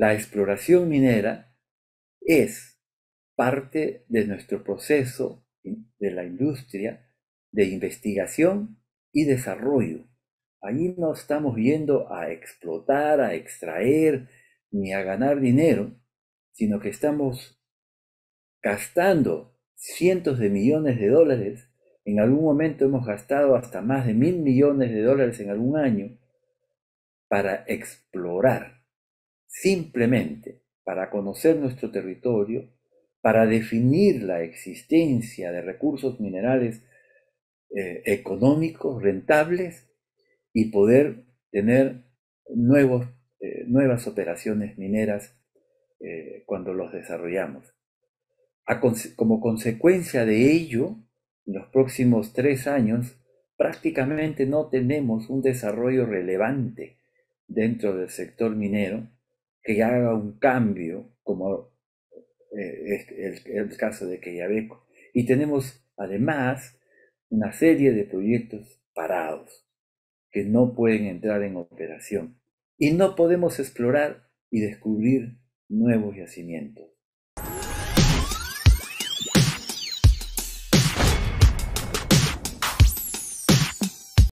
La exploración minera es parte de nuestro proceso de la industria de investigación y desarrollo. Allí no estamos viendo a explotar, a extraer, ni a ganar dinero, sino que estamos gastando cientos de millones de dólares. En algún momento hemos gastado hasta más de mil millones de dólares en algún año para explorar simplemente para conocer nuestro territorio, para definir la existencia de recursos minerales eh, económicos, rentables, y poder tener eh, nuevas operaciones mineras eh, cuando los desarrollamos. como consecuencia de ello, en los próximos tres años prácticamente no tenemos un desarrollo relevante dentro del sector minero que haga un cambio, como eh, es este, el, caso de Queyabeco. Y tenemos además una serie de proyectos parados que no pueden entrar en operación. Y no podemos explorar y descubrir nuevos yacimientos.